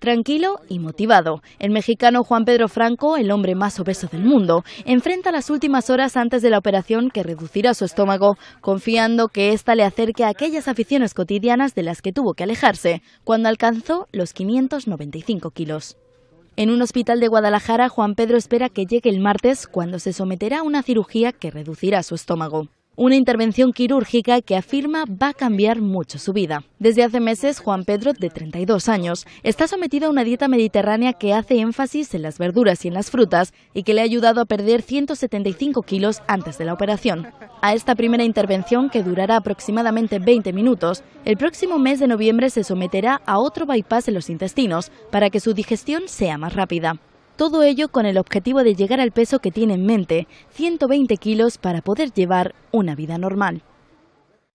Tranquilo y motivado, el mexicano Juan Pedro Franco, el hombre más obeso del mundo, enfrenta las últimas horas antes de la operación que reducirá su estómago, confiando que ésta le acerque a aquellas aficiones cotidianas de las que tuvo que alejarse, cuando alcanzó los 595 kilos. En un hospital de Guadalajara, Juan Pedro espera que llegue el martes, cuando se someterá a una cirugía que reducirá su estómago una intervención quirúrgica que afirma va a cambiar mucho su vida. Desde hace meses, Juan Pedro, de 32 años, está sometido a una dieta mediterránea que hace énfasis en las verduras y en las frutas y que le ha ayudado a perder 175 kilos antes de la operación. A esta primera intervención, que durará aproximadamente 20 minutos, el próximo mes de noviembre se someterá a otro bypass en los intestinos para que su digestión sea más rápida. Todo ello con el objetivo de llegar al peso que tiene en mente, 120 kilos para poder llevar una vida normal.